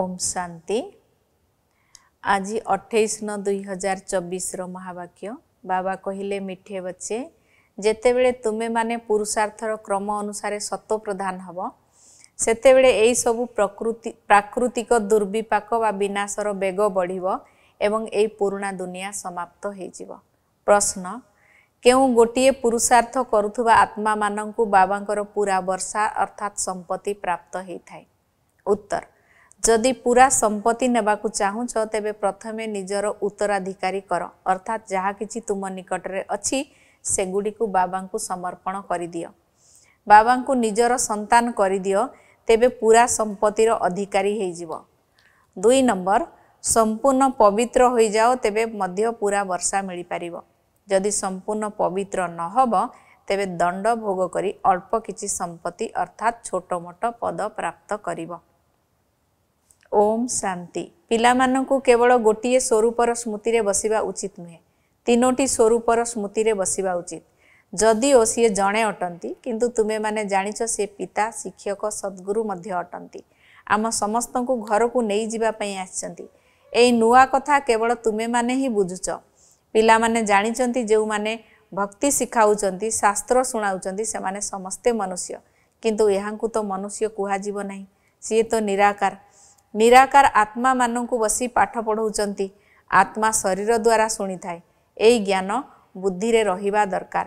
ଓମ୍ ଶାନ୍ତି ଆଜି ଅଠେଇଶ ନଅ ଦୁଇ ହଜାର ଚବିଶର ମହାବାକ୍ୟ ବାବା କହିଲେ ମିଠେ ବଚେ ଯେତେବେଳେ ତୁମେମାନେ ପୁରୁଷାର୍ଥର କ୍ରମ ଅନୁସାରେ ସତ ପ୍ରଧାନ ହେବ ସେତେବେଳେ ଏହିସବୁ ପ୍ରକୃତି ପ୍ରାକୃତିକ ଦୁର୍ବିପାକ ବା ବିନାଶର ବେଗ ବଢ଼ିବ ଏବଂ ଏହି ପୁରୁଣା ଦୁନିଆ ସମାପ୍ତ ହୋଇଯିବ ପ୍ରଶ୍ନ କେଉଁ ଗୋଟିଏ ପୁରୁଷାର୍ଥ କରୁଥିବା ଆତ୍ମାମାନଙ୍କୁ ବାବାଙ୍କର ପୁରା ବର୍ଷା ଅର୍ଥାତ୍ ସମ୍ପତ୍ତି ପ୍ରାପ୍ତ ହୋଇଥାଏ ଉତ୍ତର ଯଦି ପୁରା ସମ୍ପତ୍ତି ନେବାକୁ ଚାହୁଁଛ ତେବେ ପ୍ରଥମେ ନିଜର ଉତ୍ତରାଧିକାରୀ କର ଅର୍ଥାତ୍ ଯାହା କିଛି ତୁମ ନିକଟରେ ଅଛି ସେଗୁଡ଼ିକୁ ବାବାଙ୍କୁ ସମର୍ପଣ କରିଦିଅ ବାବାଙ୍କୁ ନିଜର ସନ୍ତାନ କରିଦିଅ ତେବେ ପୁରା ସମ୍ପତ୍ତିର ଅଧିକାରୀ ହୋଇଯିବ ଦୁଇ ନମ୍ବର ସମ୍ପୂର୍ଣ୍ଣ ପବିତ୍ର ହୋଇଯାଅ ତେବେ ମଧ୍ୟ ପୁରା ବର୍ଷା ମିଳିପାରିବ ଯଦି ସମ୍ପୂର୍ଣ୍ଣ ପବିତ୍ର ନ ହେବ ତେବେ ଦଣ୍ଡ ଭୋଗ କରି ଅଳ୍ପ କିଛି ସମ୍ପତ୍ତି ଅର୍ଥାତ୍ ଛୋଟମୋଟ ପଦ ପ୍ରାପ୍ତ କରିବ ओि पिला केवल गोटि स्वरूप स्मृति स्मृति बसेको उचित नुहेँतिनोटी स्वरूप स्मृति स्ुतिर बसि उचित जदिओ सिए जटिन्त तुमे जाछ से पिता शिक्षक सद्गुरू अटा आम समस्तरको नै आसन् ए नू कथा केवल तुमे हिँ बुझुछ पा जाने जो म भक्ति सिकाउँछन् शास्त्र शुनाउँदै समस्ते मनुष्य कि यहाँ त मनुष्य निराकार ନିରାକାର ଆତ୍ମାମାନଙ୍କୁ ବସି ପାଠ ପଢ଼ଉଛନ୍ତି ଆତ୍ମା ଶରୀର ଦ୍ୱାରା ଶୁଣିଥାଏ ଏହି ଜ୍ଞାନ ବୁଦ୍ଧିରେ ରହିବା ଦରକାର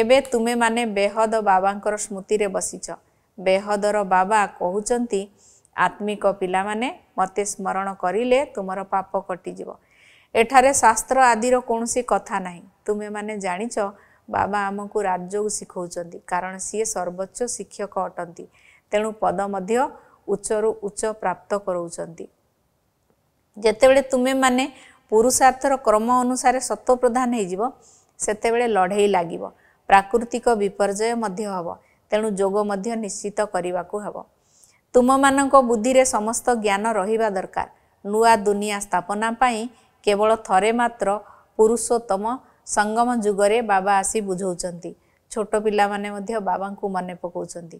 ଏବେ ତୁମେମାନେ ବେହଦ ବାବାଙ୍କର ସ୍ମୃତିରେ ବସିଛ ବେହଦର ବାବା କହୁଛନ୍ତି ଆତ୍ମିକ ପିଲାମାନେ ମୋତେ ସ୍ମରଣ କରିଲେ ତୁମର ପାପ କଟିଯିବ ଏଠାରେ ଶାସ୍ତ୍ର ଆଦିର କୌଣସି କଥା ନାହିଁ ତୁମେମାନେ ଜାଣିଛ ବାବା ଆମକୁ ରାଜ୍ୟକୁ ଶିଖଉଛନ୍ତି କାରଣ ସିଏ ସର୍ବୋଚ୍ଚ ଶିକ୍ଷକ ଅଟନ୍ତି ତେଣୁ ପଦ ମଧ୍ୟ ଉଚ୍ଚରୁ ଉଚ୍ଚ ପ୍ରାପ୍ତ କରଉଛନ୍ତି ଯେତେବେଳେ ତୁମେମାନେ ପୁରୁଷାର୍ଥର କ୍ରମ ଅନୁସାରେ ସତ୍ୱ ପ୍ରଧାନ ହୋଇଯିବ ସେତେବେଳେ ଲଢ଼େଇ ଲାଗିବ ପ୍ରାକୃତିକ ବିପର୍ଯ୍ୟୟ ମଧ୍ୟ ହେବ ତେଣୁ ଯୋଗ ମଧ୍ୟ ନିଶ୍ଚିତ କରିବାକୁ ହେବ ତୁମମାନଙ୍କ ବୁଦ୍ଧିରେ ସମସ୍ତ ଜ୍ଞାନ ରହିବା ଦରକାର ନୂଆ ଦୁନିଆ ସ୍ଥାପନା ପାଇଁ କେବଳ ଥରେ ମାତ୍ର ପୁରୁଷୋତ୍ତମ ସଙ୍ଗମ ଯୁଗରେ ବାବା ଆସି ବୁଝାଉଛନ୍ତି ଛୋଟ ପିଲାମାନେ ମଧ୍ୟ ବାବାଙ୍କୁ ମନେ ପକାଉଛନ୍ତି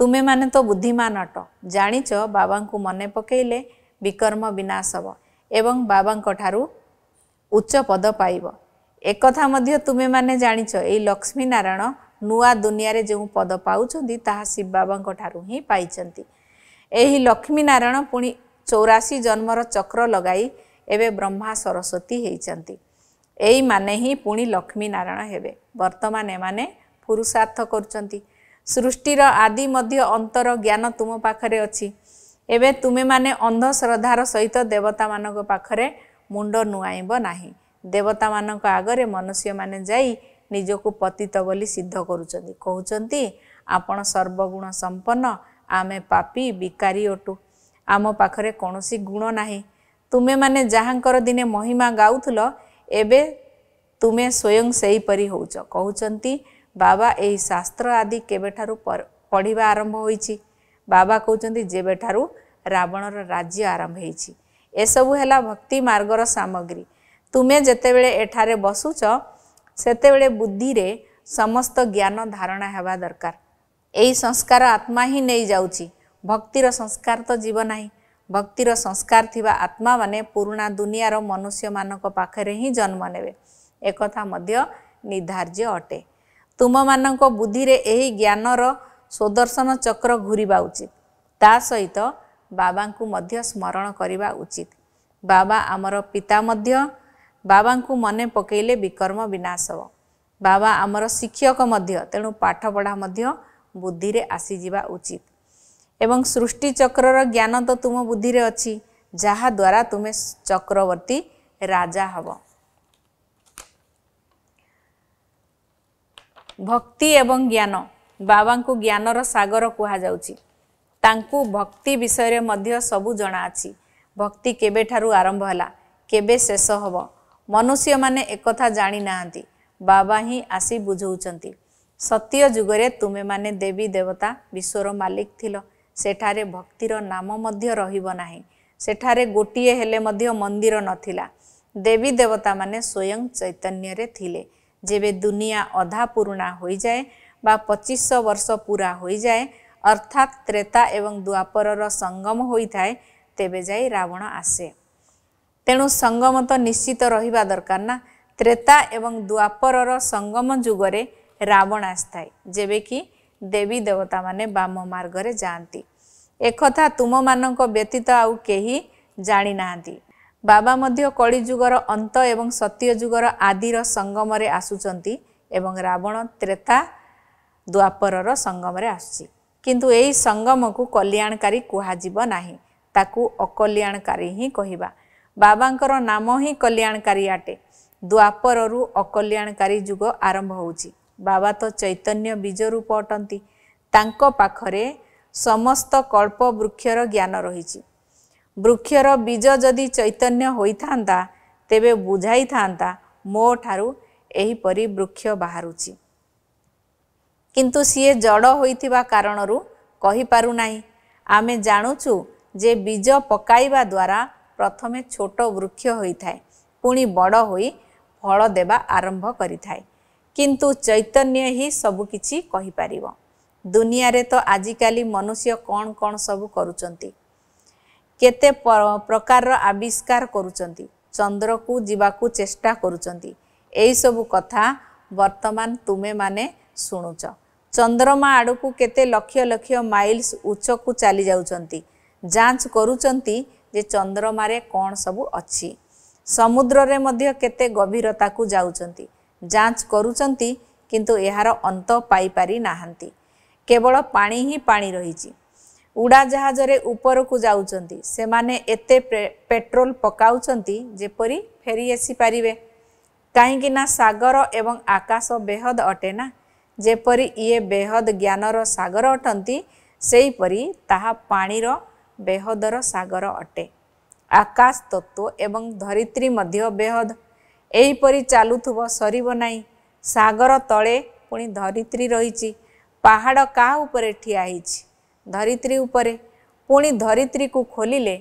ତୁମେମାନେ ତ ବୁଦ୍ଧିମାନ ଅଟ ଜାଣିଛ ବାବାଙ୍କୁ ମନେ ପକାଇଲେ ବିକର୍ମ ବିନାଶ ହେବ ଏବଂ ବାବାଙ୍କ ଠାରୁ ଉଚ୍ଚ ପଦ ପାଇବ ଏକଥା ମଧ୍ୟ ତୁମେମାନେ ଜାଣିଛ ଏଇ ଲକ୍ଷ୍ମୀ ନାରାୟଣ ନୂଆ ଦୁନିଆରେ ଯେଉଁ ପଦ ପାଉଛନ୍ତି ତାହା ଶିବ ବାବାଙ୍କ ଠାରୁ ହିଁ ପାଇଛନ୍ତି ଏହି ଲକ୍ଷ୍ମୀ ନାରାୟଣ ପୁଣି ଚଉରାଶୀ ଜନ୍ମର ଚକ୍ର ଲଗାଇ ଏବେ ବ୍ରହ୍ମା ସରସ୍ୱତୀ ହେଇଛନ୍ତି ଏଇମାନେ ହିଁ ପୁଣି ଲକ୍ଷ୍ମୀ ନାରାୟଣ ହେବେ ବର୍ତ୍ତମାନ ଏମାନେ ପୁରୁଷାର୍ଥ କରୁଛନ୍ତି ସୃଷ୍ଟିର ଆଦି ମଧ୍ୟ ଅନ୍ତର ଜ୍ଞାନ ତୁମ ପାଖରେ ଅଛି ଏବେ ତୁମେମାନେ ଅନ୍ଧ ଶ୍ରଦ୍ଧାର ସହିତ ଦେବତାମାନଙ୍କ ପାଖରେ ମୁଣ୍ଡ ନୁଆଁଇବ ନାହିଁ ଦେବତାମାନଙ୍କ ଆଗରେ ମନୁଷ୍ୟମାନେ ଯାଇ ନିଜକୁ ପତିତ ବୋଲି ସିଦ୍ଧ କରୁଛନ୍ତି କହୁଛନ୍ତି ଆପଣ ସର୍ବଗୁଣ ସମ୍ପନ୍ନ ଆମେ ପାପି ବିକାରୀ ଅଟୁ ଆମ ପାଖରେ କୌଣସି ଗୁଣ ନାହିଁ ତୁମେମାନେ ଯାହାଙ୍କର ଦିନେ ମହିମା ଗାଉଥିଲ ଏବେ ତୁମେ ସ୍ୱୟଂ ସେହିପରି ହେଉଛ କହୁଛନ୍ତି ବାବା ଏହି ଶାସ୍ତ୍ର ଆଦି କେବେଠାରୁ ପଢ଼ିବା ଆରମ୍ଭ ହୋଇଛି ବାବା କହୁଛନ୍ତି ଯେବେଠାରୁ ରାବଣର ରାଜ୍ୟ ଆରମ୍ଭ ହେଇଛି ଏସବୁ ହେଲା ଭକ୍ତି ମାର୍ଗର ସାମଗ୍ରୀ ତୁମେ ଯେତେବେଳେ ଏଠାରେ ବସୁଛ ସେତେବେଳେ ବୁଦ୍ଧିରେ ସମସ୍ତ ଜ୍ଞାନ ଧାରଣା ହେବା ଦରକାର ଏହି ସଂସ୍କାର ଆତ୍ମା ହିଁ ନେଇଯାଉଛି ଭକ୍ତିର ସଂସ୍କାର ତ ଯିବ ନାହିଁ ଭକ୍ତିର ସଂସ୍କାର ଥିବା ଆତ୍ମାମାନେ ପୁରୁଣା ଦୁନିଆର ମନୁଷ୍ୟମାନଙ୍କ ପାଖରେ ହିଁ ଜନ୍ମ ନେବେ ଏକଥା ମଧ୍ୟ ନିର୍ଦ୍ଧାର୍ଯ୍ୟ ଅଟେ ତୁମମାନଙ୍କ ବୁଦ୍ଧିରେ ଏହି ଜ୍ଞାନର ସ୍ୱଦର୍ଶନ ଚକ୍ର ଘୁରିବା ଉଚିତ ତା ସହିତ ବାବାଙ୍କୁ ମଧ୍ୟ ସ୍ମରଣ କରିବା ଉଚିତ ବାବା ଆମର ପିତା ମଧ୍ୟ ବାବାଙ୍କୁ ମନେ ପକାଇଲେ ବିକର୍ମ ବିନାଶ ହେବ ବାବା ଆମର ଶିକ୍ଷକ ମଧ୍ୟ ତେଣୁ ପାଠପଢ଼ା ମଧ୍ୟ ବୁଦ୍ଧିରେ ଆସିଯିବା ଉଚିତ ଏବଂ ସୃଷ୍ଟି ଚକ୍ରର ଜ୍ଞାନ ତ ତୁମ ବୁଦ୍ଧିରେ ଅଛି ଯାହାଦ୍ୱାରା ତୁମେ ଚକ୍ରବର୍ତ୍ତୀ ରାଜା ହେବ ଭକ୍ତି ଏବଂ ଜ୍ଞାନ ବାବାଙ୍କୁ ଜ୍ଞାନର ସାଗର କୁହାଯାଉଛି ତାଙ୍କୁ ଭକ୍ତି ବିଷୟରେ ମଧ୍ୟ ସବୁ ଜଣା ଅଛି ଭକ୍ତି କେବେଠାରୁ ଆରମ୍ଭ ହେଲା କେବେ ଶେଷ ହେବ ମନୁଷ୍ୟମାନେ ଏକଥା ଜାଣିନାହାନ୍ତି ବାବା ହିଁ ଆସି ବୁଝାଉଛନ୍ତି ସତ୍ୟ ଯୁଗରେ ତୁମେମାନେ ଦେବୀ ଦେବତା ବିଶ୍ୱର ମାଲିକ ଥିଲ ସେଠାରେ ଭକ୍ତିର ନାମ ମଧ୍ୟ ରହିବ ନାହିଁ ସେଠାରେ ଗୋଟିଏ ହେଲେ ମଧ୍ୟ ମନ୍ଦିର ନଥିଲା ଦେବୀ ଦେବତାମାନେ ସ୍ୱୟଂ ଚୈତନ୍ୟରେ ଥିଲେ ଯେବେ ଦୁନିଆ ଅଧା ପୁରୁଣା ହୋଇଯାଏ ବା ପଚିଶ ବର୍ଷ ପୁରା ହୋଇଯାଏ ଅର୍ଥାତ୍ ତ୍ରେତା ଏବଂ ଦ୍ୱାପରର ସଙ୍ଗମ ହୋଇଥାଏ ତେବେ ଯାଇ ରାବଣ ଆସେ ତେଣୁ ସଙ୍ଗମ ତ ନିଶ୍ଚିତ ରହିବା ଦରକାର ନା ତ୍ରେତା ଏବଂ ଦ୍ୱାପରର ସଙ୍ଗମ ଯୁଗରେ ରାବଣ ଆସିଥାଏ ଯେବେ କି ଦେବୀ ଦେବତାମାନେ ବାମ ମାର୍ଗରେ ଯାଆନ୍ତି ଏକଥା ତୁମମାନଙ୍କ ବ୍ୟତୀତ ଆଉ କେହି ଜାଣିନାହାନ୍ତି ବାବା ମଧ୍ୟ କଳିଯୁଗର ଅନ୍ତ ଏବଂ ସତ୍ୟ ଯୁଗର ଆଦିର ସଙ୍ଗମରେ ଆସୁଛନ୍ତି ଏବଂ ରାବଣ ତ୍ରେତା ଦ୍ୱାପରର ସଙ୍ଗମରେ ଆସୁଛି କିନ୍ତୁ ଏହି ସଙ୍ଗମକୁ କଲ୍ୟାଣକାରୀ କୁହାଯିବ ନାହିଁ ତାକୁ ଅକଲ୍ୟାଣକାରୀ ହିଁ କହିବା ବାବାଙ୍କର ନାମ ହିଁ କଲ୍ୟାଣକାରୀ ଅଟେ ଦ୍ୱାପରରୁ ଅକଲ୍ୟାଣକାରୀ ଯୁଗ ଆରମ୍ଭ ହେଉଛି ବାବା ତ ଚୈତନ୍ୟ ବୀଜ ରୂପ ଅଟନ୍ତି ତାଙ୍କ ପାଖରେ ସମସ୍ତ କଳ୍ପ ବୃକ୍ଷର ଜ୍ଞାନ ରହିଛି ବୃକ୍ଷର ବୀଜ ଯଦି ଚୈତନ୍ୟ ହୋଇଥାନ୍ତା ତେବେ ବୁଝାଇଥାନ୍ତା ମୋ ଠାରୁ ଏହିପରି ବୃକ୍ଷ ବାହାରୁଛି କିନ୍ତୁ ସିଏ ଜଡ଼ ହୋଇଥିବା କାରଣରୁ କହିପାରୁନାହିଁ ଆମେ ଜାଣୁଛୁ ଯେ ବୀଜ ପକାଇବା ଦ୍ୱାରା ପ୍ରଥମେ ଛୋଟ ବୃକ୍ଷ ହୋଇଥାଏ ପୁଣି ବଡ଼ ହୋଇ ଫଳ ଦେବା ଆରମ୍ଭ କରିଥାଏ କିନ୍ତୁ ଚୈତନ୍ୟ ହିଁ ସବୁକିଛି କହିପାରିବ ଦୁନିଆରେ ତ ଆଜିକାଲି ମନୁଷ୍ୟ କ'ଣ କ'ଣ ସବୁ କରୁଛନ୍ତି କେତେ ପ୍ରକାରର ଆବିଷ୍କାର କରୁଛନ୍ତି ଚନ୍ଦ୍ରକୁ ଯିବାକୁ ଚେଷ୍ଟା କରୁଛନ୍ତି ଏହିସବୁ କଥା ବର୍ତ୍ତମାନ ତୁମେମାନେ ଶୁଣୁଛ ଚନ୍ଦ୍ରମା ଆଡ଼କୁ କେତେ ଲକ୍ଷ ଲକ୍ଷ ମାଇଲ୍ସ ଉଚ୍ଚକୁ ଚାଲିଯାଉଛନ୍ତି ଯାଞ୍ଚ କରୁଛନ୍ତି ଯେ ଚନ୍ଦ୍ରମାରେ କ'ଣ ସବୁ ଅଛି ସମୁଦ୍ରରେ ମଧ୍ୟ କେତେ ଗଭୀରତାକୁ ଯାଉଛନ୍ତି ଯାଞ୍ଚ କରୁଛନ୍ତି କିନ୍ତୁ ଏହାର ଅନ୍ତ ପାଇପାରି ନାହାନ୍ତି କେବଳ ପାଣି ହିଁ ପାଣି ରହିଛି ଉଡ଼ାଜାହାଜରେ ଉପରକୁ ଯାଉଛନ୍ତି ସେମାନେ ଏତେ ପେଟ୍ରୋଲ ପକାଉଛନ୍ତି ଯେପରି ଫେରି ଆସିପାରିବେ କାହିଁକିନା ସାଗର ଏବଂ ଆକାଶ ବେହଦ ଅଟେ ନା ଯେପରି ଇଏ ବେହଦ ଜ୍ଞାନର ସାଗର ଅଟନ୍ତି ସେହିପରି ତାହା ପାଣିର ବେହଦର ସାଗର ଅଟେ ଆକାଶ ତତ୍ତ୍ୱ ଏବଂ ଧରିତ୍ରୀ ମଧ୍ୟ ବେହଦ ଏହିପରି ଚାଲୁଥିବ ସରିବ ନାହିଁ ସାଗର ତଳେ ପୁଣି ଧରିତ୍ରୀ ରହିଛି ପାହାଡ଼ କାହା ଉପରେ ଠିଆ ହେଇଛି ଧରିତ୍ରୀ ଉପରେ ପୁଣି ଧରିତ୍ରୀକୁ ଖୋଲିଲେ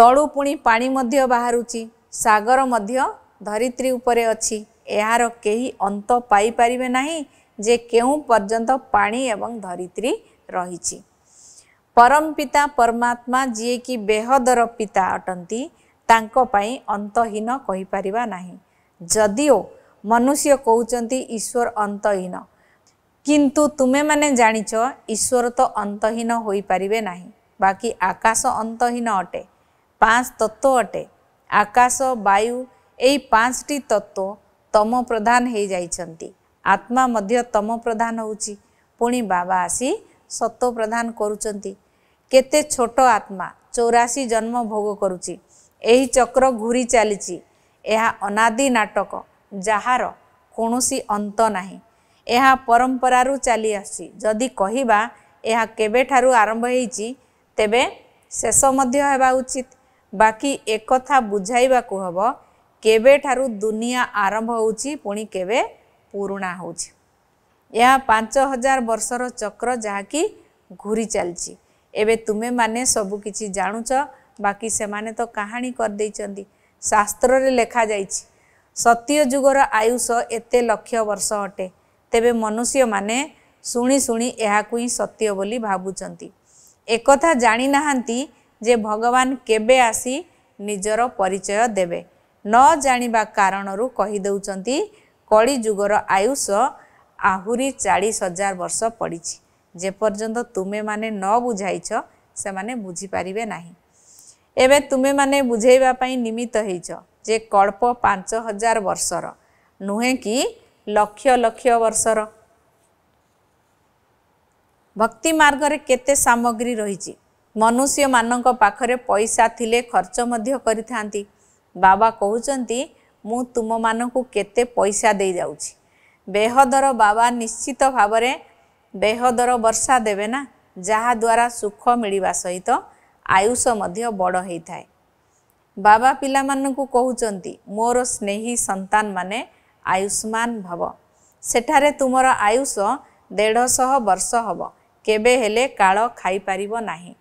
ତଳୁ ପୁଣି ପାଣି ମଧ୍ୟ ବାହାରୁଛି ସାଗର ମଧ୍ୟ ଧରିତ୍ରୀ ଉପରେ ଅଛି ଏହାର କେହି ଅନ୍ତ ପାଇପାରିବେ ନାହିଁ ଯେ କେଉଁ ପର୍ଯ୍ୟନ୍ତ ପାଣି ଏବଂ ଧରିତ୍ରୀ ରହିଛି ପରମପିତା ପରମାତ୍ମା ଯିଏକି ବେହଦର ପିତା ଅଟନ୍ତି ତାଙ୍କ ପାଇଁ ଅନ୍ତହୀନ କହିପାରିବା ନାହିଁ ଯଦିଓ ମନୁଷ୍ୟ କହୁଛନ୍ତି ଈଶ୍ୱର ଅନ୍ତହୀନ କିନ୍ତୁ ତୁମେମାନେ ଜାଣିଛ ଈଶ୍ୱର ତ ଅନ୍ତହୀନ ହୋଇପାରିବେ ନାହିଁ ବାକି ଆକାଶ ଅନ୍ତହୀନ ଅଟେ ପାଞ୍ଚ ତତ୍ତ୍ୱ ଅଟେ ଆକାଶ ବାୟୁ ଏଇ ପାଞ୍ଚଟି ତତ୍ତ୍ୱ ତମ ପ୍ରଧାନ ହୋଇଯାଇଛନ୍ତି ଆତ୍ମା ମଧ୍ୟ ତମ ପ୍ରଧାନ ହେଉଛି ପୁଣି ବାବା ଆସି ସତ୍ୱ ପ୍ରଧାନ କରୁଛନ୍ତି କେତେ ଛୋଟ ଆତ୍ମା ଚଉରାଶୀ ଜନ୍ମ ଭୋଗ କରୁଛି ଏହି ଚକ୍ର ଘୁରି ଚାଲିଛି ଏହା ଅନାଦି ନାଟକ ଯାହାର କୌଣସି ଅନ୍ତ ନାହିଁ ଏହା ପରମ୍ପରାରୁ ଚାଲିଆସୁଛି ଯଦି କହିବା ଏହା କେବେଠାରୁ ଆରମ୍ଭ ହେଇଛି ତେବେ ଶେଷ ମଧ୍ୟ ହେବା ଉଚିତ ବାକି ଏକଥା ବୁଝାଇବାକୁ ହେବ କେବେଠାରୁ ଦୁନିଆ ଆରମ୍ଭ ହେଉଛି ପୁଣି କେବେ ପୁରୁଣା ହେଉଛି ଏହା ପାଞ୍ଚ ହଜାର ବର୍ଷର ଚକ୍ର ଯାହାକି ଘୁରି ଚାଲିଛି ଏବେ ତୁମେମାନେ ସବୁକିଛି ଜାଣୁଛ ବାକି ସେମାନେ ତ କାହାଣୀ କରିଦେଇଛନ୍ତି ଶାସ୍ତ୍ରରେ ଲେଖାଯାଇଛି ସତ୍ୟ ଯୁଗର ଆୟୁଷ ଏତେ ଲକ୍ଷ ବର୍ଷ ଅଟେ ତେବେ ମନୁଷ୍ୟମାନେ ଶୁଣି ଶୁଣି ଏହାକୁ ହିଁ ସତ୍ୟ ବୋଲି ଭାବୁଛନ୍ତି ଏକଥା ଜାଣିନାହାନ୍ତି ଯେ ଭଗବାନ କେବେ ଆସି ନିଜର ପରିଚୟ ଦେବେ ନ ଜାଣିବା କାରଣରୁ କହିଦେଉଛନ୍ତି କଳିଯୁଗର ଆୟୁଷ ଆହୁରି ଚାଳିଶ ହଜାର ବର୍ଷ ପଡ଼ିଛି ଯେପର୍ଯ୍ୟନ୍ତ ତୁମେମାନେ ନ ବୁଝାଇଛ ସେମାନେ ବୁଝିପାରିବେ ନାହିଁ ଏବେ ତୁମେମାନେ ବୁଝେଇବା ପାଇଁ ନିମିତ୍ତ ହେଇଛ ଯେ କଳ୍ପ ପାଞ୍ଚ ହଜାର ବର୍ଷର ନୁହେଁ କି ଲକ୍ଷ ଲକ୍ଷ ବର୍ଷର ଭକ୍ତି ମାର୍ଗରେ କେତେ ସାମଗ୍ରୀ ରହିଛି ମନୁଷ୍ୟମାନଙ୍କ ପାଖରେ ପଇସା ଥିଲେ ଖର୍ଚ୍ଚ ମଧ୍ୟ କରିଥାନ୍ତି ବାବା କହୁଛନ୍ତି ମୁଁ ତୁମମାନଙ୍କୁ କେତେ ପଇସା ଦେଇଯାଉଛି ବେହଦର ବାବା ନିଶ୍ଚିତ ଭାବରେ ବେହଦର ବର୍ଷା ଦେବେ ନା ଯାହାଦ୍ୱାରା ସୁଖ ମିଳିବା ସହିତ ଆୟୁଷ ମଧ୍ୟ ବଡ଼ ହେଇଥାଏ ବାବା ପିଲାମାନଙ୍କୁ କହୁଛନ୍ତି ମୋର ସ୍ନେହୀ ସନ୍ତାନମାନେ ମାନେ ଆୟୁଷ୍ମାନ ଭବ ସେଠାରେ ତୁମର ଆୟୁଷ ଦେଢ଼ଶହ ବର୍ଷ ହେବ କେବେ ହେଲେ କାଳ ଖାଇପାରିବ ନାହିଁ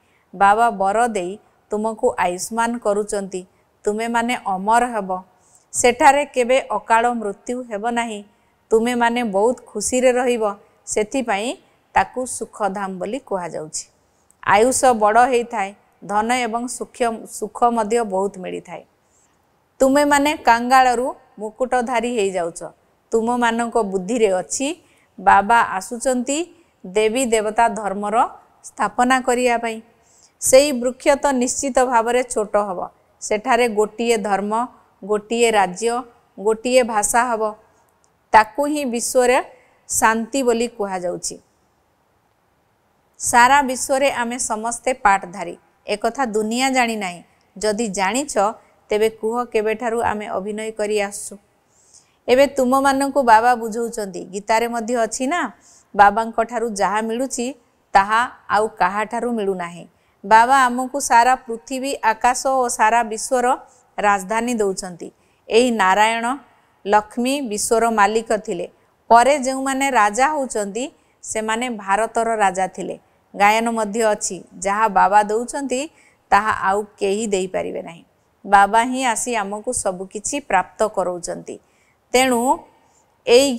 ବାବା ବର ଦେଇ ତୁମକୁ ଆୟୁଷ୍ମାନ କରୁଛନ୍ତି ତୁମେମାନେ ଅମର ହେବ ସେଠାରେ କେବେ ଅକାଳ ମୃତ୍ୟୁ ହେବ ନାହିଁ ତୁମେମାନେ ବହୁତ ଖୁସିରେ ରହିବ ସେଥିପାଇଁ ତାକୁ ସୁଖଧାମ ବୋଲି କୁହାଯାଉଛି ଆୟୁଷ ବଡ଼ ହେଇଥାଏ ଧନ ଏବଂ ସୁଖ ସୁଖ ମଧ୍ୟ ବହୁତ ମିଳିଥାଏ ତୁମେମାନେ କାଙ୍ଗାଳରୁ ମୁକୁଟଧାରୀ ହେଇଯାଉଛ ତୁମମାନଙ୍କ ବୁଦ୍ଧିରେ ଅଛି ବାବା ଆସୁଛନ୍ତି ଦେବୀ ଦେବତା ଧର୍ମର ସ୍ଥାପନା କରିବା ପାଇଁ ସେଇ ବୃକ୍ଷ ତ ନିଶ୍ଚିତ ଭାବରେ ଛୋଟ ହେବ ସେଠାରେ ଗୋଟିଏ ଧର୍ମ ଗୋଟିଏ ରାଜ୍ୟ ଗୋଟିଏ ଭାଷା ହେବ ତାକୁ ହିଁ ବିଶ୍ୱରେ ଶାନ୍ତି ବୋଲି କୁହାଯାଉଛି ସାରା ବିଶ୍ୱରେ ଆମେ ସମସ୍ତେ ପାଠଧାରୀ ଏକଥା ଦୁନିଆ ଜାଣିନାହିଁ ଯଦି ଜାଣିଛ ତେବେ କୁହ କେବେଠାରୁ ଆମେ ଅଭିନୟ କରି ଆସୁ ଏବେ ତୁମମାନଙ୍କୁ ବାବା ବୁଝାଉଛନ୍ତି ଗୀତାରେ ମଧ୍ୟ ଅଛି ନା ବାବାଙ୍କ ଠାରୁ ଯାହା ମିଳୁଛି ତାହା ଆଉ କାହାଠାରୁ ମିଳୁନାହିଁ ବାବା ଆମକୁ ସାରା ପୃଥିବୀ ଆକାଶ ଓ ସାରା ବିଶ୍ୱର ରାଜଧାନୀ ଦେଉଛନ୍ତି ଏହି ନାରାୟଣ ଲକ୍ଷ୍ମୀ ବିଶ୍ୱର ମାଲିକ ଥିଲେ ପରେ ଯେଉଁମାନେ ରାଜା ହେଉଛନ୍ତି ସେମାନେ ଭାରତର ରାଜା ଥିଲେ ଗାୟନ ମଧ୍ୟ ଅଛି ଯାହା ବାବା ଦେଉଛନ୍ତି ତାହା ଆଉ କେହି ଦେଇପାରିବେ ନାହିଁ बाबा ही आसी आम को सबकि प्राप्त करूँ तेणु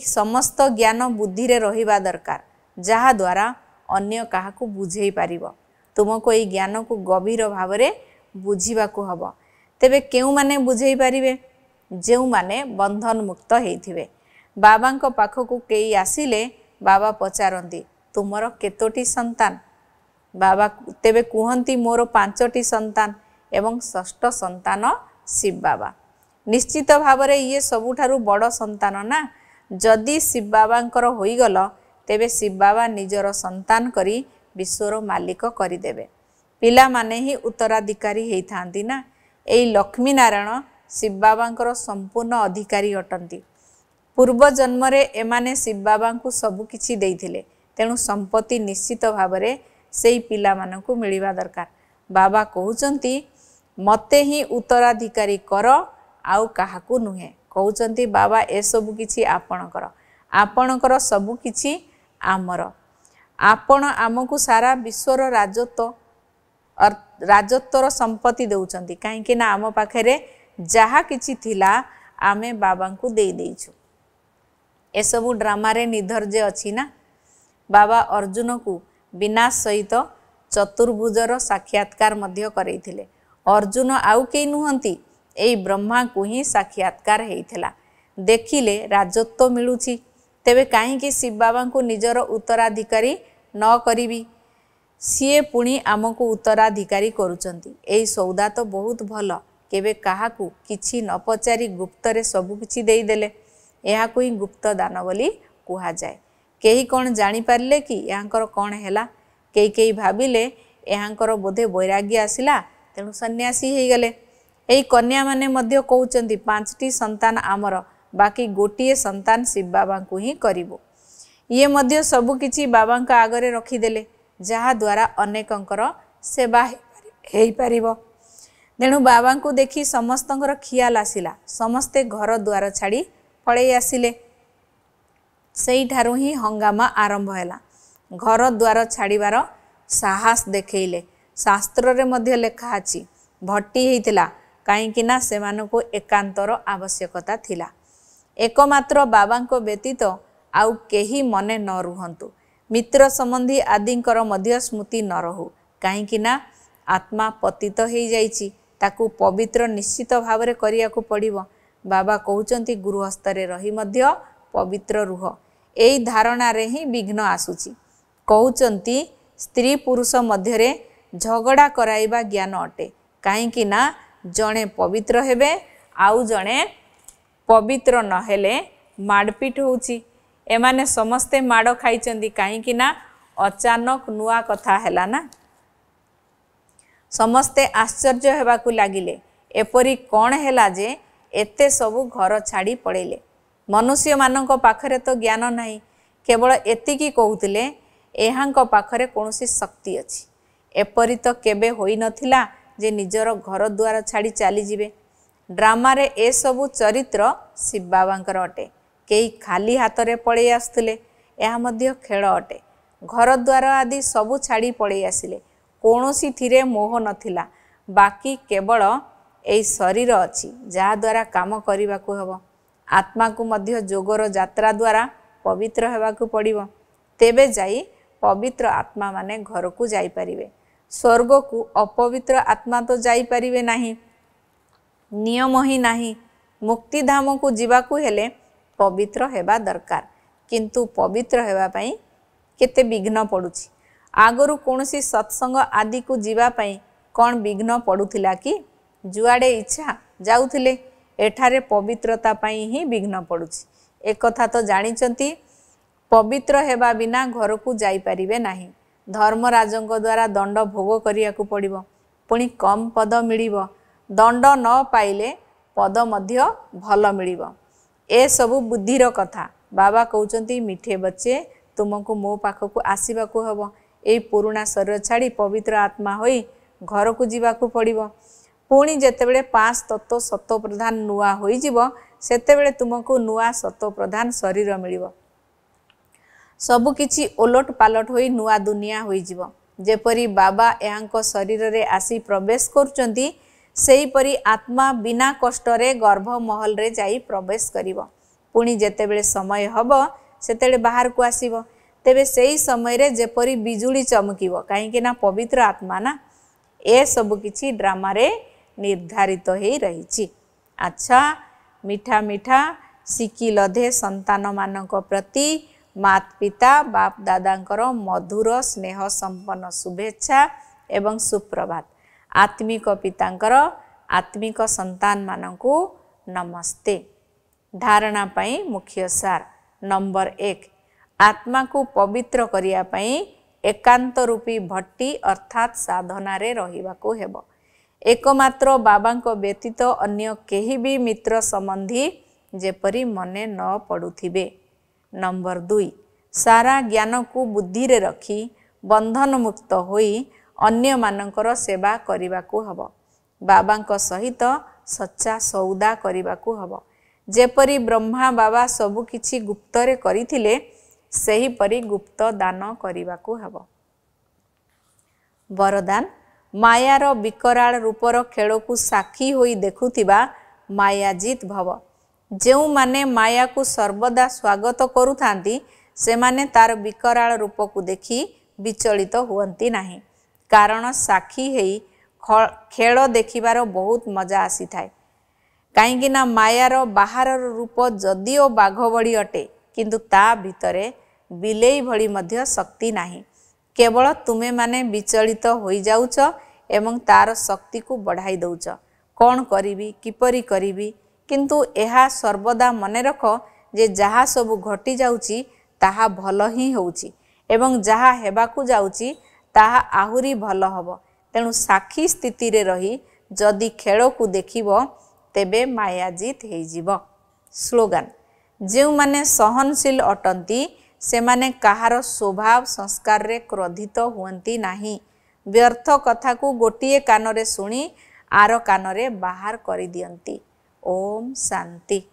समस्त ज्ञान बुद्धि रहा दरकार जहाद्वारा अन्न का बुझे पार तुमको ज्ञान को गभीर भाव बुझाक हम तेरे के बुझे पारे जो मैंने बंधन मुक्त होते बाबा पाख को कई आसिले बाबा पचारती तुमर कतोटी सतान बाबा तेरे कहती मोर पांचटी सतान ଏବଂ ଷଷ୍ଠ ସନ୍ତାନ ଶିବ ବାବା ନିଶ୍ଚିତ ଭାବରେ ଇଏ ସବୁଠାରୁ ବଡ଼ ସନ୍ତାନ ନା ଯଦି ଶିବ ବାବାଙ୍କର ହୋଇଗଲ ତେବେ ଶିବ ବାବା ନିଜର ସନ୍ତାନ କରି ବିଶ୍ୱର ମାଲିକ କରିଦେବେ ପିଲାମାନେ ହିଁ ଉତ୍ତରାଧିକାରୀ ହେଇଥାନ୍ତି ନା ଏଇ ଲକ୍ଷ୍ମୀନାରାୟଣ ଶିବ ବାବାଙ୍କର ସମ୍ପୂର୍ଣ୍ଣ ଅଧିକାରୀ ଅଟନ୍ତି ପୂର୍ବ ଜନ୍ମରେ ଏମାନେ ଶିବ ବାବାଙ୍କୁ ସବୁକିଛି ଦେଇଥିଲେ ତେଣୁ ସମ୍ପତ୍ତି ନିଶ୍ଚିତ ଭାବରେ ସେଇ ପିଲାମାନଙ୍କୁ ମିଳିବା ଦରକାର ବାବା କହୁଛନ୍ତି ମୋତେ ହିଁ ଉତ୍ତରାଧିକାରୀ କର ଆଉ କାହାକୁ ନୁହେଁ କହୁଛନ୍ତି ବାବା ଏସବୁ କିଛି ଆପଣଙ୍କର ଆପଣଙ୍କର ସବୁ କିଛି ଆମର ଆପଣ ଆମକୁ ସାରା ବିଶ୍ୱର ରାଜତ୍ୱ ରାଜତ୍ୱର ସମ୍ପତ୍ତି ଦେଉଛନ୍ତି କାହିଁକି ନା ଆମ ପାଖରେ ଯାହା କିଛି ଥିଲା ଆମେ ବାବାଙ୍କୁ ଦେଇ ଦେଇଛୁ ଏସବୁ ଡ୍ରାମାରେ ନିଧର୍ଯ୍ୟ ଅଛି ନା ବାବା ଅର୍ଜୁନକୁ ବିନାଶ ସହିତ ଚତୁର୍ଭୁଜର ସାକ୍ଷାତକାର ମଧ୍ୟ କରାଇଥିଲେ ଅର୍ଜୁନ ଆଉ କେହି ନୁହନ୍ତି ଏଇ ବ୍ରହ୍ମାଙ୍କୁ ହିଁ ସାକ୍ଷାତକାର ହେଇଥିଲା ଦେଖିଲେ ରାଜତ୍ୱ ମିଳୁଛି ତେବେ କାହିଁକି ଶିବ ବାବାଙ୍କୁ ନିଜର ଉତ୍ତରାଧିକାରୀ ନ କରିବି ସିଏ ପୁଣି ଆମକୁ ଉତ୍ତରାଧିକାରୀ କରୁଛନ୍ତି ଏହି ସଉଦା ତ ବହୁତ ଭଲ କେବେ କାହାକୁ କିଛି ନ ପଚାରି ଗୁପ୍ତରେ ସବୁକିଛି ଦେଇଦେଲେ ଏହାକୁ ହିଁ ଗୁପ୍ତ ଦାନ ବୋଲି କୁହାଯାଏ କେହି କ'ଣ ଜାଣିପାରିଲେ କି ଏହାଙ୍କର କ'ଣ ହେଲା କେହି କେହି ଭାବିଲେ ଏହାଙ୍କର ବୋଧେ ବୈରାଗୀ ଆସିଲା ତେଣୁ ସନ୍ନ୍ୟାସୀ ହେଇଗଲେ ଏଇ କନ୍ୟାମାନେ ମଧ୍ୟ କହୁଛନ୍ତି ପାଞ୍ଚଟି ସନ୍ତାନ ଆମର ବାକି ଗୋଟିଏ ସନ୍ତାନ ଶିବ ବାବାଙ୍କୁ ହିଁ କରିବୁ ଇଏ ମଧ୍ୟ ସବୁକିଛି ବାବାଙ୍କ ଆଗରେ ରଖିଦେଲେ ଯାହାଦ୍ୱାରା ଅନେକଙ୍କର ସେବା ହେଇପାରିବ ତେଣୁ ବାବାଙ୍କୁ ଦେଖି ସମସ୍ତଙ୍କର ଖିଆଲ ଆସିଲା ସମସ୍ତେ ଘର ଦ୍ୱାର ଛାଡ଼ି ପଳେଇ ଆସିଲେ ସେଇଠାରୁ ହିଁ ହଙ୍ଗାମା ଆରମ୍ଭ ହେଲା ଘର ଦ୍ୱାର ଛାଡ଼ିବାର ସାହସ ଦେଖେଇଲେ ଶାସ୍ତ୍ରରେ ମଧ୍ୟ ଲେଖା ଅଛି ଭଟି ହେଇଥିଲା କାହିଁକିନା ସେମାନଙ୍କୁ ଏକାନ୍ତର ଆବଶ୍ୟକତା ଥିଲା ଏକମାତ୍ର ବାବାଙ୍କ ବ୍ୟତୀତ ଆଉ କେହି ମନେ ନ ରୁହନ୍ତୁ ମିତ୍ର ସମ୍ବନ୍ଧୀ ଆଦିଙ୍କର ମଧ୍ୟ ସ୍ମୃତି ନ ରହୁ କାହିଁକିନା ଆତ୍ମା ପତିତ ହେଇଯାଇଛି ତାକୁ ପବିତ୍ର ନିଶ୍ଚିତ ଭାବରେ କରିବାକୁ ପଡ଼ିବ ବାବା କହୁଛନ୍ତି ଗୃହସ୍ଥରେ ରହି ମଧ୍ୟ ପବିତ୍ର ରୁହ ଏଇ ଧାରଣାରେ ହିଁ ବିଘ୍ନ ଆସୁଛି କହୁଛନ୍ତି ସ୍ତ୍ରୀ ପୁରୁଷ ମଧ୍ୟରେ ଝଗଡ଼ା କରାଇବା ଜ୍ଞାନ ଅଟେ କାହିଁକି ନା ଜଣେ ପବିତ୍ର ହେବେ ଆଉ ଜଣେ ପବିତ୍ର ନହେଲେ ମାଡ଼ପିଟ ହେଉଛି ଏମାନେ ସମସ୍ତେ ମାଡ଼ ଖାଇଛନ୍ତି କାହିଁକି ନା ଅଚାନକ ନୂଆ କଥା ହେଲା ନା ସମସ୍ତେ ଆଶ୍ଚର୍ଯ୍ୟ ହେବାକୁ ଲାଗିଲେ ଏପରି କ'ଣ ହେଲା ଯେ ଏତେ ସବୁ ଘର ଛାଡ଼ି ପଳେଇଲେ ମନୁଷ୍ୟମାନଙ୍କ ପାଖରେ ତ ଜ୍ଞାନ ନାହିଁ କେବଳ ଏତିକି କହୁଥିଲେ ଏହାଙ୍କ ପାଖରେ କୌଣସି ଶକ୍ତି ଅଛି ଏପରି ତ କେବେ ହୋଇନଥିଲା ଯେ ନିଜର ଘର ଦ୍ୱାର ଛାଡ଼ି ଚାଲିଯିବେ ଡ୍ରାମାରେ ଏସବୁ ଚରିତ୍ର ଶିବ ବାବାଙ୍କର ଅଟେ କେହି ଖାଲି ହାତରେ ପଳେଇ ଆସୁଥିଲେ ଏହା ମଧ୍ୟ ଖେଳ ଅଟେ ଘରଦ୍ୱାର ଆଦି ସବୁ ଛାଡ଼ି ପଳେଇ ଆସିଲେ କୌଣସିଥିରେ ମୋହ ନଥିଲା ବାକି କେବଳ ଏଇ ଶରୀର ଅଛି ଯାହାଦ୍ୱାରା କାମ କରିବାକୁ ହେବ ଆତ୍ମାକୁ ମଧ୍ୟ ଯୋଗର ଯାତ୍ରା ଦ୍ୱାରା ପବିତ୍ର ହେବାକୁ ପଡ଼ିବ ତେବେ ଯାଇ ପବିତ୍ର ଆତ୍ମାମାନେ ଘରକୁ ଯାଇପାରିବେ ସ୍ୱର୍ଗକୁ ଅପବିତ୍ର ଆତ୍ମା ତ ଯାଇପାରିବେ ନାହିଁ ନିୟମ ହିଁ ନାହିଁ ମୁକ୍ତିଧାମକୁ ଯିବାକୁ ହେଲେ ପବିତ୍ର ହେବା ଦରକାର କିନ୍ତୁ ପବିତ୍ର ହେବା ପାଇଁ କେତେ ବିଘ୍ନ ପଡ଼ୁଛି ଆଗରୁ କୌଣସି ସତ୍ସଙ୍ଗ ଆଦିକୁ ଯିବା ପାଇଁ କ'ଣ ବିଘ୍ନ ପଡ଼ୁଥିଲା କି ଯୁଆଡ଼େ ଇଚ୍ଛା ଯାଉଥିଲେ ଏଠାରେ ପବିତ୍ରତା ପାଇଁ ହିଁ ବିଘ୍ନ ପଡ଼ୁଛି ଏକଥା ତ ଜାଣିଛନ୍ତି ପବିତ୍ର ହେବା ବିନା ଘରକୁ ଯାଇପାରିବେ ନାହିଁ ଧର୍ମରାଜଙ୍କ ଦ୍ୱାରା ଦଣ୍ଡ ଭୋଗ କରିବାକୁ ପଡ଼ିବ ପୁଣି କମ୍ ପଦ ମିଳିବ ଦଣ୍ଡ ନ ପାଇଲେ ପଦ ମଧ୍ୟ ଭଲ ମିଳିବ ଏସବୁ ବୁଦ୍ଧିର କଥା ବାବା କହୁଛନ୍ତି ମିଠେ ବଚେ ତୁମକୁ ମୋ ପାଖକୁ ଆସିବାକୁ ହେବ ଏଇ ପୁରୁଣା ଶରୀର ଛାଡ଼ି ପବିତ୍ର ଆତ୍ମା ହୋଇ ଘରକୁ ଯିବାକୁ ପଡ଼ିବ ପୁଣି ଯେତେବେଳେ ପାଞ୍ଚ ତତ୍ତ୍ୱ ସତ୍ୱପ୍ରଧାନ ନୂଆ ହୋଇଯିବ ସେତେବେଳେ ତୁମକୁ ନୂଆ ସତ୍ୱପ୍ରଧାନ ଶରୀର ମିଳିବ ସବୁକିଛି ଓଲଟ ପାଲଟ ହୋଇ ନୂଆ ଦୁନିଆ ହୋଇଯିବ ଯେପରି ବାବା ଏହାଙ୍କ ଶରୀରରେ ଆସି ପ୍ରବେଶ କରୁଛନ୍ତି ସେହିପରି ଆତ୍ମା ବିନା କଷ୍ଟରେ ଗର୍ଭ ମହଲରେ ଯାଇ ପ୍ରବେଶ କରିବ ପୁଣି ଯେତେବେଳେ ସମୟ ହେବ ସେତେବେଳେ ବାହାରକୁ ଆସିବ ତେବେ ସେହି ସମୟରେ ଯେପରି ବିଜୁଳି ଚମକିବ କାହିଁକି ନା ପବିତ୍ର ଆତ୍ମା ନା ଏସବୁ କିଛି ଡ୍ରାମାରେ ନିର୍ଦ୍ଧାରିତ ହୋଇ ରହିଛି ଆଚ୍ଛା ମିଠା ମିଠା ଶିକି ଲଧେ ସନ୍ତାନମାନଙ୍କ ପ୍ରତି मात पिता बाप दादा मधुर स्नेह संपन्न शुभेच्छा एवं सुप्रभात आत्मिक पितांर आत्मिक संतान मानू नमस्ते धारणापी मुख्य सार नंबर एक आत्मा को पवित्र करने एकांत रूपी भट्टी अर्थात साधन रहीब एकम्र बाबा व्यतीत अग के भी मित्र संबंधी जपरी मन न पड़ू थी ନମ୍ବର ଦୁଇ ସାରା ଜ୍ଞାନକୁ ବୁଦ୍ଧିରେ ରଖି ବନ୍ଧନମୁକ୍ତ ହୋଇ ଅନ୍ୟମାନଙ୍କର ସେବା କରିବାକୁ ହେବ ବାବାଙ୍କ ସହିତ ସଚ୍ଚା ସଉଦା କରିବାକୁ ହେବ ଯେପରି ବ୍ରହ୍ମା ବାବା ସବୁକିଛି ଗୁପ୍ତରେ କରିଥିଲେ ସେହିପରି ଗୁପ୍ତ ଦାନ କରିବାକୁ ହେବ ବରଦାନ ମାୟାର ବିକରାଳ ରୂପର ଖେଳକୁ ସାକ୍ଷୀ ହୋଇ ଦେଖୁଥିବା ମାୟାଜିତ ଭବ ଯେଉଁମାନେ ମାୟାକୁ ସର୍ବଦା ସ୍ୱାଗତ କରୁଥାନ୍ତି ସେମାନେ ତା'ର ବିକରାଳ ରୂପକୁ ଦେଖି ବିଚଳିତ ହୁଅନ୍ତି ନାହିଁ କାରଣ ସାକ୍ଷୀ ହେଇ ଖେଳ ଦେଖିବାର ବହୁତ ମଜା ଆସିଥାଏ କାହିଁକିନା ମାୟାର ବାହାରର ରୂପ ଯଦିଓ ବାଘ ଭଳି ଅଟେ କିନ୍ତୁ ତା ଭିତରେ ବିଲେଇ ଭଳି ମଧ୍ୟ ଶକ୍ତି ନାହିଁ କେବଳ ତୁମେମାନେ ବିଚଳିତ ହୋଇଯାଉଛ ଏବଂ ତା'ର ଶକ୍ତିକୁ ବଢ଼ାଇ ଦେଉଛ କ'ଣ କରିବି କିପରି କରିବି କିନ୍ତୁ ଏହା ସର୍ବଦା ମନେ ରଖ ଯେ ଯାହା ସବୁ ଘଟିଯାଉଛି ତାହା ଭଲ ହିଁ ହେଉଛି ଏବଂ ଯାହା ହେବାକୁ ଯାଉଛି ତାହା ଆହୁରି ଭଲ ହେବ ତେଣୁ ସାକ୍ଷୀ ସ୍ଥିତିରେ ରହି ଯଦି ଖେଳକୁ ଦେଖିବ ତେବେ ମାୟାଜିତ ହୋଇଯିବ ସ୍ଲୋଗାନ ଯେଉଁମାନେ ସହନଶୀଲ ଅଟନ୍ତି ସେମାନେ କାହାର ସ୍ୱଭାବ ସଂସ୍କାରରେ କ୍ରୋଧିତ ହୁଅନ୍ତି ନାହିଁ ବ୍ୟର୍ଥ କଥାକୁ ଗୋଟିଏ କାନରେ ଶୁଣି ଆର କାନରେ ବାହାର କରିଦିଅନ୍ତି Om Santi.